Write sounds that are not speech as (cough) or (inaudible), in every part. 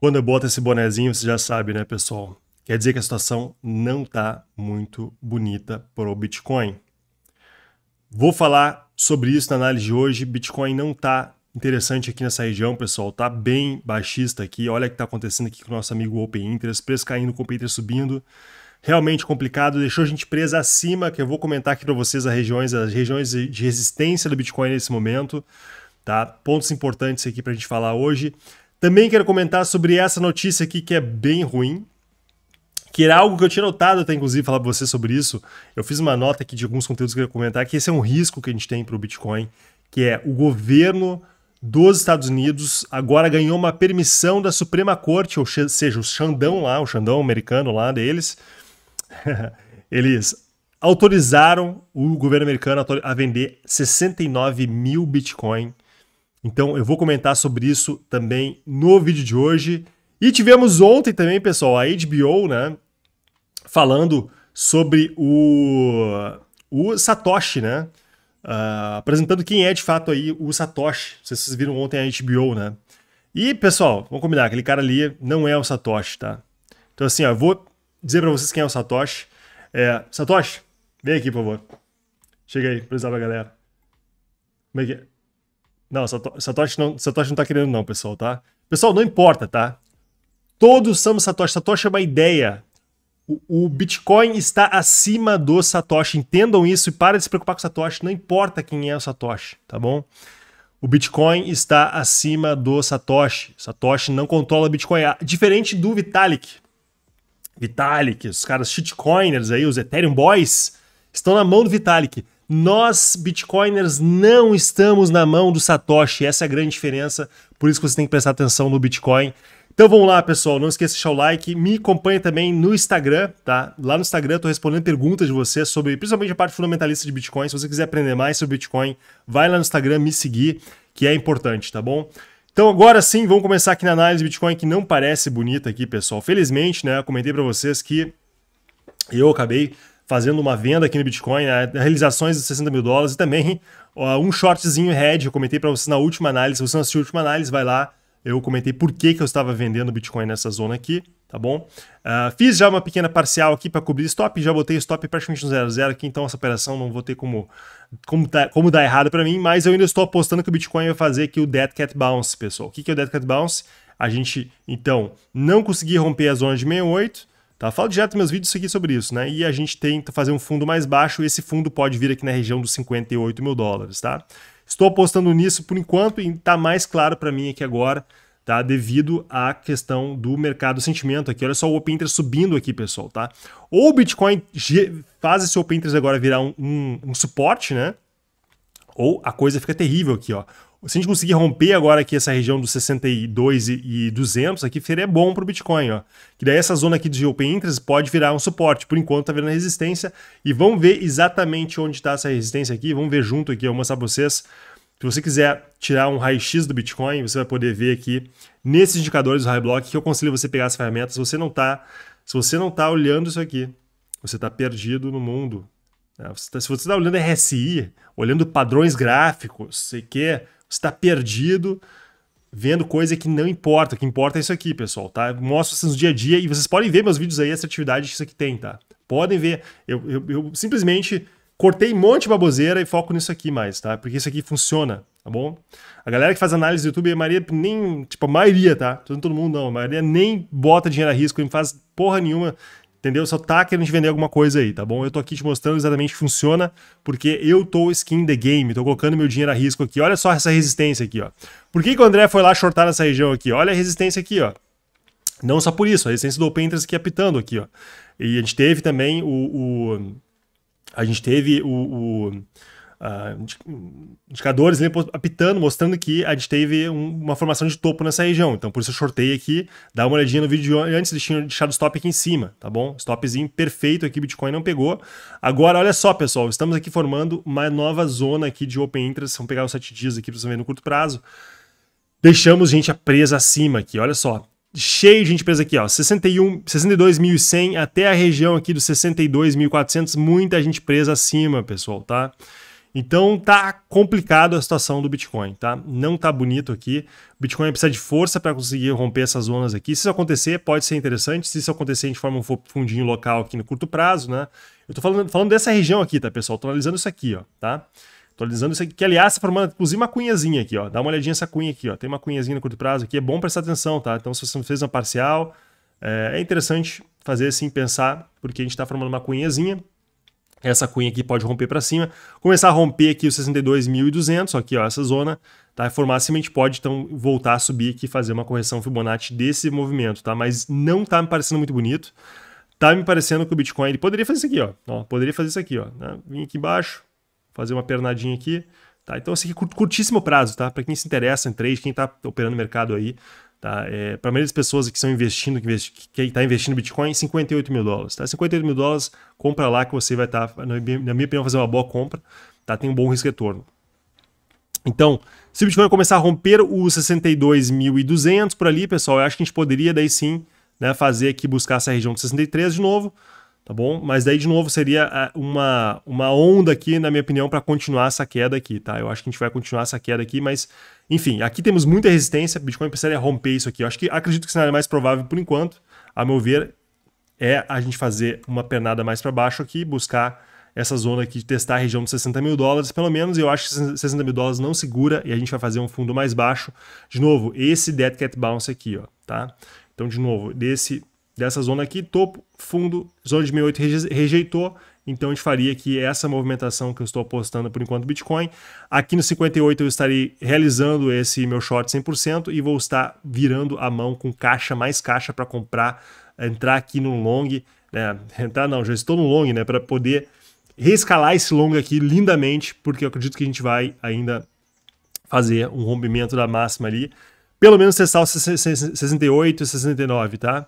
Quando eu boto esse bonezinho, você já sabe, né, pessoal? Quer dizer que a situação não está muito bonita para o Bitcoin. Vou falar sobre isso na análise de hoje. Bitcoin não está interessante aqui nessa região, pessoal. Tá bem baixista aqui. Olha o que está acontecendo aqui com o nosso amigo Open Interest. Preço caindo, com o Interest subindo. Realmente complicado. Deixou a gente presa acima, que eu vou comentar aqui para vocês as regiões, as regiões de resistência do Bitcoin nesse momento. Tá? Pontos importantes aqui para a gente falar hoje. Também quero comentar sobre essa notícia aqui que é bem ruim, que era algo que eu tinha notado até, inclusive, falar para você sobre isso. Eu fiz uma nota aqui de alguns conteúdos que eu ia comentar, que esse é um risco que a gente tem para o Bitcoin, que é o governo dos Estados Unidos agora ganhou uma permissão da Suprema Corte, ou seja, o Xandão lá, o Xandão americano lá deles, (laughs) eles autorizaram o governo americano a vender 69 mil Bitcoin então eu vou comentar sobre isso também no vídeo de hoje. E tivemos ontem também, pessoal, a HBO, né, falando sobre o, o Satoshi, né? Uh, apresentando quem é de fato aí o Satoshi. Vocês viram ontem a HBO, né? E, pessoal, vamos combinar, aquele cara ali não é o Satoshi, tá? Então, assim, ó, eu vou dizer para vocês quem é o Satoshi. É, Satoshi, vem aqui, por favor. Chega aí, precisava, galera. Como é que é? Não, Satoshi não, Satoshi não tá querendo não, pessoal, tá? Pessoal, não importa, tá? Todos somos Satoshi. Satoshi é uma ideia. O, o Bitcoin está acima do Satoshi. Entendam isso e para de se preocupar com o Satoshi. Não importa quem é o Satoshi, tá bom? O Bitcoin está acima do Satoshi. Satoshi não controla o Bitcoin. Ah, diferente do Vitalik. Vitalik, os caras shitcoiners aí, os Ethereum Boys, estão na mão do Vitalik. Nós, bitcoiners, não estamos na mão do Satoshi. Essa é a grande diferença. Por isso que você tem que prestar atenção no Bitcoin. Então vamos lá, pessoal. Não esqueça de deixar o like. Me acompanha também no Instagram, tá? Lá no Instagram eu tô respondendo perguntas de vocês sobre, principalmente a parte fundamentalista de Bitcoin. Se você quiser aprender mais sobre Bitcoin, vai lá no Instagram me seguir, que é importante, tá bom? Então agora sim, vamos começar aqui na análise de Bitcoin que não parece bonita aqui, pessoal. Felizmente, né, eu comentei para vocês que eu acabei fazendo uma venda aqui no Bitcoin, né? realizações de 60 mil dólares e também ó, um shortzinho red. Eu comentei para vocês na última análise. Se você não assistiu a última análise, vai lá. Eu comentei por que, que eu estava vendendo Bitcoin nessa zona aqui, tá bom? Uh, fiz já uma pequena parcial aqui para cobrir stop, já botei stop praticamente no zero aqui, então essa operação não vou ter como, como, tá, como dar errado para mim, mas eu ainda estou apostando que o Bitcoin vai fazer aqui o Dead Cat Bounce, pessoal. O que, que é o Dead Cat Bounce? A gente, então, não conseguir romper a zona de 68, Tá? Falo direto nos meus vídeos aqui sobre isso, né? E a gente tenta fazer um fundo mais baixo e esse fundo pode vir aqui na região dos 58 mil dólares, tá? Estou apostando nisso por enquanto e está mais claro para mim aqui agora, tá? Devido à questão do mercado sentimento aqui. Olha só o Open Interest subindo aqui, pessoal, tá? Ou o Bitcoin faz esse Open Interest agora virar um, um, um suporte, né? Ou a coisa fica terrível aqui, ó. Se a gente conseguir romper agora aqui essa região dos 62 e, 200, aqui seria bom para o Bitcoin, ó. Que daí essa zona aqui de Open Interest pode virar um suporte. Por enquanto tá virando resistência e vamos ver exatamente onde está essa resistência aqui. Vamos ver junto aqui, eu vou mostrar para vocês. Se você quiser tirar um raio X do Bitcoin, você vai poder ver aqui nesses indicadores do High Block que eu aconselho você pegar as ferramentas. Se você não tá, se você não tá olhando isso aqui, você está perdido no mundo. Né? Se você está tá olhando RSI, olhando padrões gráficos, sei que está perdido vendo coisa que não importa. O que importa é isso aqui, pessoal, tá? Eu mostro vocês no dia a dia e vocês podem ver meus vídeos aí, essa atividade que isso aqui tem, tá? Podem ver. Eu, eu, eu simplesmente cortei um monte de baboseira e foco nisso aqui mais, tá? Porque isso aqui funciona, tá bom? A galera que faz análise do YouTube, a maioria nem... Tipo, a maioria, tá? Todo mundo não. A maioria nem bota dinheiro a risco, nem faz porra nenhuma entendeu? Só tá querendo te vender alguma coisa aí, tá bom? Eu tô aqui te mostrando exatamente que funciona, porque eu tô skin the game, tô colocando meu dinheiro a risco aqui. Olha só essa resistência aqui, ó. Por que, que o André foi lá shortar nessa região aqui? Olha a resistência aqui, ó. Não só por isso, a resistência do Open Interest aqui apitando aqui, ó. E a gente teve também o... o a gente teve o, o uh, indicadores ali apitando, mostrando que a gente teve um, uma formação de topo nessa região. Então, por isso eu shortei aqui, dá uma olhadinha no vídeo de antes, deixando deixado o stop aqui em cima, tá bom? Stopzinho perfeito aqui, Bitcoin não pegou. Agora, olha só, pessoal, estamos aqui formando uma nova zona aqui de open interest, vamos pegar os 7 dias aqui para vocês verem no curto prazo. Deixamos, gente, presa acima aqui, olha só, cheio de gente presa aqui, ó, 62.100 até a região aqui dos 62.400, muita gente presa acima, pessoal, tá? Então tá complicado a situação do Bitcoin, tá? Não tá bonito aqui. O Bitcoin precisa de força para conseguir romper essas zonas aqui. Se isso acontecer, pode ser interessante. Se isso acontecer, a gente forma um fundinho local aqui no curto prazo, né? Eu tô falando, falando dessa região aqui, tá, pessoal? Tô analisando isso aqui, ó, tá? Tô analisando isso aqui, que aliás tá formando inclusive uma cunhazinha aqui, ó. Dá uma olhadinha nessa cunha aqui, ó. Tem uma cunhazinha no curto prazo aqui, é bom prestar atenção, tá? Então se você fez uma parcial, é, é interessante fazer assim, pensar, porque a gente tá formando uma cunhazinha essa cunha aqui pode romper para cima, começar a romper aqui os 62.200, aqui ó, essa zona, tá? É formar se a gente pode então voltar a subir aqui e fazer uma correção Fibonacci desse movimento, tá? Mas não tá me parecendo muito bonito. Tá me parecendo que o Bitcoin ele poderia fazer isso aqui, ó. ó poderia fazer isso aqui, ó. Né? Vim aqui embaixo, fazer uma pernadinha aqui, tá? Então, esse aqui é curtíssimo prazo, tá? Para quem se interessa em trade, quem tá operando mercado aí, Tá? É, para a maioria das pessoas que estão investindo, que que, está investindo Bitcoin, 58 mil dólares. Tá? 58 mil dólares, compra lá que você vai estar, tá, na minha opinião, fazer uma boa compra, tá? tem um bom risco-retorno. Então, se o Bitcoin começar a romper os 62.200 por ali, pessoal, eu acho que a gente poderia daí sim né, fazer aqui, buscar essa região de 63 de novo, tá bom? Mas daí, de novo, seria ah, uma, uma onda aqui, na minha opinião, para continuar essa queda aqui, tá? Eu acho que a gente vai continuar essa queda aqui, mas, enfim, aqui temos muita resistência, Bitcoin precisaria romper isso aqui. Eu acho que, acredito que o cenário é mais provável, por enquanto, a meu ver, é a gente fazer uma pernada mais para baixo aqui, buscar essa zona aqui, testar a região dos 60 mil dólares, pelo menos, eu acho que 60 mil dólares não segura e a gente vai fazer um fundo mais baixo. De novo, esse Dead Cat Bounce aqui, ó, tá? Então, de novo, desse dessa zona aqui, topo, fundo, zona de 1.008 rejeitou, então a gente faria que essa movimentação que eu estou apostando por enquanto Bitcoin, aqui no 58 eu estarei realizando esse meu short 100% e vou estar virando a mão com caixa, mais caixa para comprar, eh, entrar aqui no long, né? (laughs) entrar não, já estou no long, né, para poder reescalar esse long aqui lindamente, porque eu acredito que a gente vai ainda fazer um rompimento da máxima ali, pelo menos testar os 68 e 69, tá?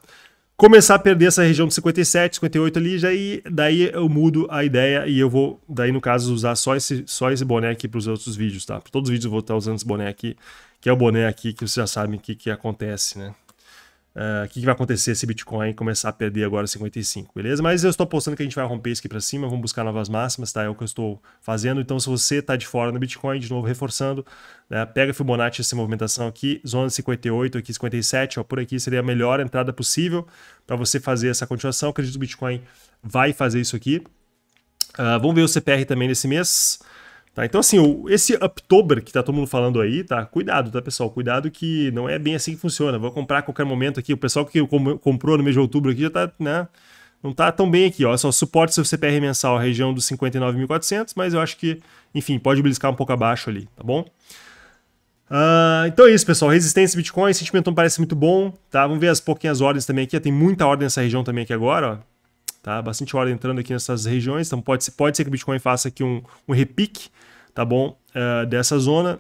começar a perder essa região de 57, 58 ali, já e daí eu mudo a ideia e eu vou, daí no caso, usar só esse, só esse boné aqui para os outros vídeos, tá? Para todos os vídeos eu vou estar usando esse boné aqui, que é o boné aqui que vocês já sabem o que, que acontece, né? Ah, o uh, que, que, vai acontecer se Bitcoin começar a perder agora 55, beleza? Mas eu estou apostando que a gente vai romper isso aqui para cima, vamos buscar novas máximas, tá? É o que eu estou fazendo. Então, se você está de fora no Bitcoin, de novo reforçando, né? pega Fibonacci essa movimentação aqui, zona 58, aqui 57, ó, por aqui seria a melhor entrada possível para você fazer essa continuação. Eu acredito que o Bitcoin vai fazer isso aqui. Uh, vamos ver o CPR também nesse mês. Tá? Então, assim, o, esse Uptober que tá todo mundo falando aí, tá? Cuidado, tá, pessoal? Cuidado que não é bem assim que funciona. Vou comprar a qualquer momento aqui. O pessoal que comprou no mês de outubro aqui já tá, né? Não tá tão bem aqui, ó. Só suporte seu CPR mensal, região dos 59.400, mas eu acho que, enfim, pode beliscar um pouco abaixo ali, tá bom? Uh, então é isso, pessoal. Resistência Bitcoin, sentimento não parece muito bom, tá? Vamos ver as pouquinhas ordens também aqui. Tem muita ordem nessa região também aqui agora, ó tá? Bastante hora entrando aqui nessas regiões, então pode, pode ser que o Bitcoin faça aqui um, um repique, tá bom? Uh, dessa zona.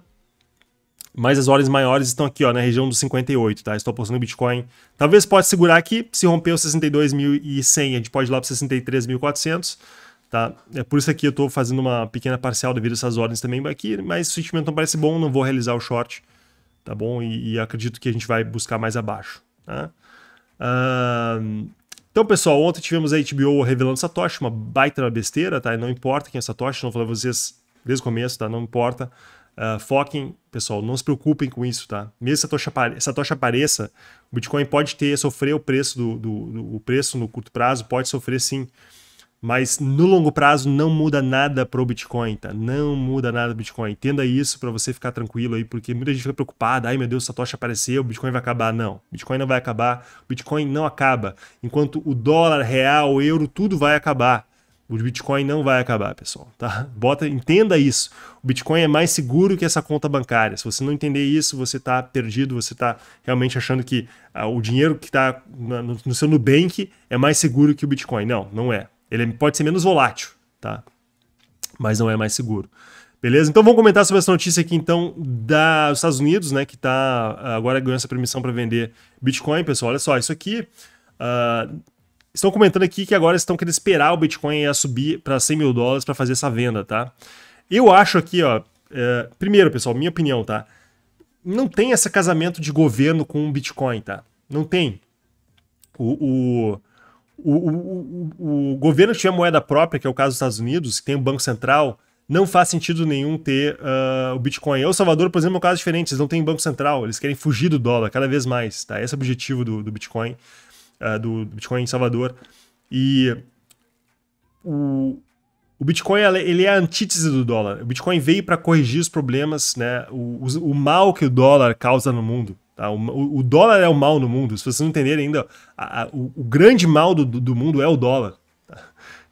Mas as ordens maiores estão aqui, ó, na região dos 58, tá? Estou apostando no Bitcoin. Talvez pode segurar aqui, se romper os 62.100, a gente pode ir lá para 63.400, tá? É por isso aqui eu estou fazendo uma pequena parcial devido a essas ordens também aqui, mas o sentimento não parece bom, não vou realizar o short, tá bom? E, e acredito que a gente vai buscar mais abaixo, tá? Uh, então, pessoal, ontem tivemos a HBO revelando Satoshi, uma baita besteira, tá? não importa quem é Satoshi, não falei pra vocês desde o começo, tá? Não importa. Uh, foquem, pessoal, não se preocupem com isso, tá? Mesmo se a tocha, apare apareça, o Bitcoin pode ter, sofrer o preço do, do, do o preço no curto prazo, pode sofrer sim. Mas no longo prazo não muda nada pro Bitcoin, tá? Não muda nada pro Bitcoin. Entenda isso para você ficar tranquilo aí, porque muita gente fica preocupada. Ai meu Deus, Satoshi apareceu, o Bitcoin vai acabar. Não, Bitcoin não vai acabar. O Bitcoin não acaba. Enquanto o dólar, real, euro, tudo vai acabar. O Bitcoin não vai acabar, pessoal, tá? Bota, entenda isso. O Bitcoin é mais seguro que essa conta bancária. Se você não entender isso, você está perdido, você está realmente achando que ah, o dinheiro que está no seu Nubank é mais seguro que o Bitcoin. Não, não é. Ele pode ser menos volátil, tá? Mas não é mais seguro. Beleza? Então vamos comentar sobre essa notícia aqui, então, dos Estados Unidos, né? Que tá ah, agora ganhando essa permissão para vender Bitcoin, pessoal. Olha só, isso aqui. Uh, estão comentando aqui que agora estão querendo esperar o Bitcoin a subir para 100 mil dólares para fazer essa venda, tá? Eu acho aqui, ó. É, primeiro, pessoal, minha opinião, tá? Não tem esse casamento de governo com o Bitcoin, tá? Não tem. O, o o, o, o, governo tiver moeda própria, que é o caso dos Estados Unidos, que tem um Banco Central, não faz sentido nenhum ter uh, o Bitcoin. El Salvador, por exemplo, é um caso diferente. Eles não têm banco central, eles querem fugir do dólar cada vez mais. Tá? Esse é o objetivo do, do Bitcoin, uh, do, do, Bitcoin em Salvador. E o, o Bitcoin ele é a antítese do dólar. O Bitcoin veio para corrigir os problemas, né? O, o, o, mal que o dólar causa no mundo. Tá? O, o, dólar é o mal no mundo. Se vocês não entenderem ainda, a, a, o, o, grande mal do, do mundo é o dólar. Tá?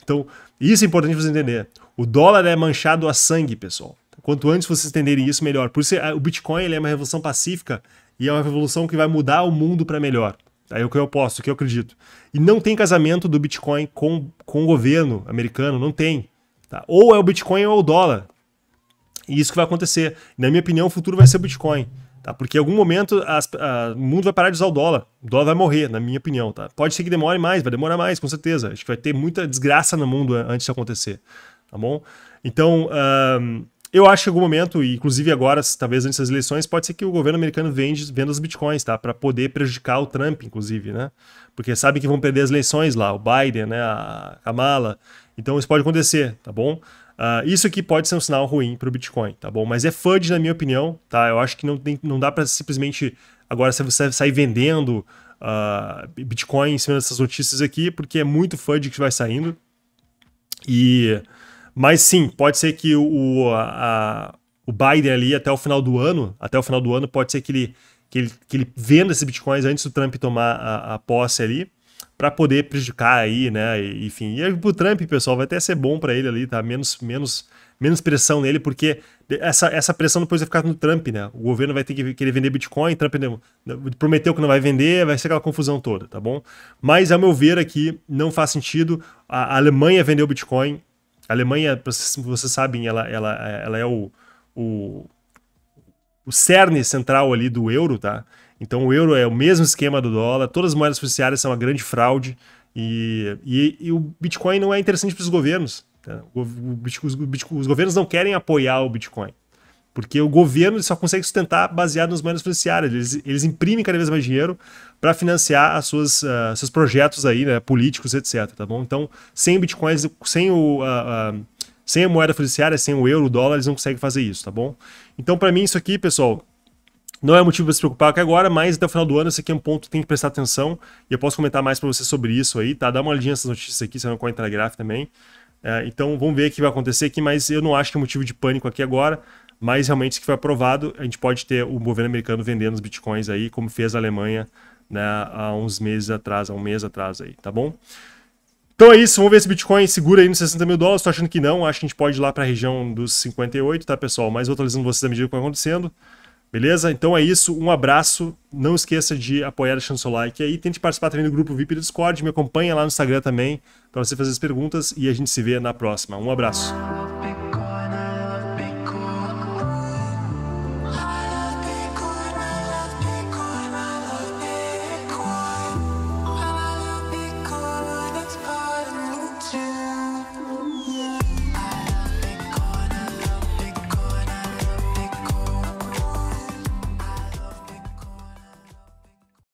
Então, isso é importante vocês entenderem O dólar é manchado a sangue, pessoal. Quanto antes vocês entenderem isso, melhor. Por isso, é, o Bitcoin ele é uma revolução pacífica e é uma revolução que vai mudar o mundo para melhor. Tá? É o que eu aposto, é o que eu acredito. E não tem casamento do Bitcoin com, com o governo americano, não tem. Tá? Ou é o Bitcoin ou é o dólar. E isso que vai acontecer. Na minha opinião, o futuro vai ser o Bitcoin. Tá? Porque em algum momento as, a, o mundo vai parar de usar o dólar. O dólar vai morrer, na minha opinião. Tá? Pode ser que demore mais, vai demorar mais, com certeza. Acho que vai ter muita desgraça no mundo eh, antes de acontecer. Tá bom? Então, um, eu acho que em algum momento, inclusive agora, talvez antes das eleições, pode ser que o governo americano vende, venda os bitcoins, tá? Para poder prejudicar o Trump, inclusive, né? Porque sabem que vão perder as eleições lá, o Biden, né? A Kamala. Então isso pode acontecer, tá bom? Uh, isso aqui pode ser um sinal ruim para o Bitcoin, tá bom? Mas é fudge na minha opinião, tá? Eu acho que não, tem, não dá para simplesmente agora você sair vendendo uh, Bitcoin em cima dessas notícias aqui, porque é muito fudge que vai saindo. E, mas sim, pode ser que o, a, o Biden ali até o final do ano, até o final do ano, pode ser que ele, que ele, que ele venda esses bitcoins antes do Trump tomar a, a posse ali para poder prejudicar aí, né? E, enfim, e pro Trump, pessoal, vai até ser bom para ele ali, tá? Menos, menos, menos pressão nele, porque essa, essa pressão depois vai ficar no Trump, né? O governo vai ter que querer vender Bitcoin, Trump prometeu que não vai vender, vai ser aquela confusão toda, tá bom? Mas, ao meu ver aqui, não faz sentido. A, a Alemanha vendeu Bitcoin. A Alemanha, vocês sabem, ela, ela, ela é o, o, o cerne central ali do euro, tá? Então o euro é o mesmo esquema do dólar, todas as moedas fiduciárias são uma grande fraude e, e, e o Bitcoin não é interessante para os governos. Tá? O, o, o, os governos não querem apoiar o Bitcoin. Porque o governo só consegue sustentar baseado nas moedas fiduciárias. Eles, eles imprimem cada vez mais dinheiro para financiar as suas, uh, seus projetos aí, né, políticos, etc. Tá bom? Então, sem sem, o, uh, uh, sem a moeda fiduciária, sem o euro, o dólar, eles não conseguem fazer isso, tá bom? Então, para mim, isso aqui, pessoal, não é motivo para se preocupar aqui agora, mas até o final do ano esse aqui é um ponto que tem que prestar atenção e eu posso comentar mais para você sobre isso aí, tá? Dá uma olhadinha nessas notícias aqui, se não encontrar a Graph também. É, então vamos ver o que vai acontecer aqui, mas eu não acho que é motivo de pânico aqui agora, mas realmente se que foi aprovado, a gente pode ter o governo americano vendendo os bitcoins aí, como fez a Alemanha né, há uns meses atrás, há um mês atrás aí, tá bom? Então é isso, vamos ver se o Bitcoin segura aí nos 60 mil dólares. Estou achando que não, acho que a gente pode ir lá para a região dos 58, tá, pessoal? Mas vou atualizando vocês à medida que vai acontecendo. Beleza? Então é isso, um abraço. Não esqueça de apoiar deixando seu like aí. Tente participar também do grupo VIP do Discord. Me acompanha lá no Instagram também para você fazer as perguntas e a gente se vê na próxima. Um abraço.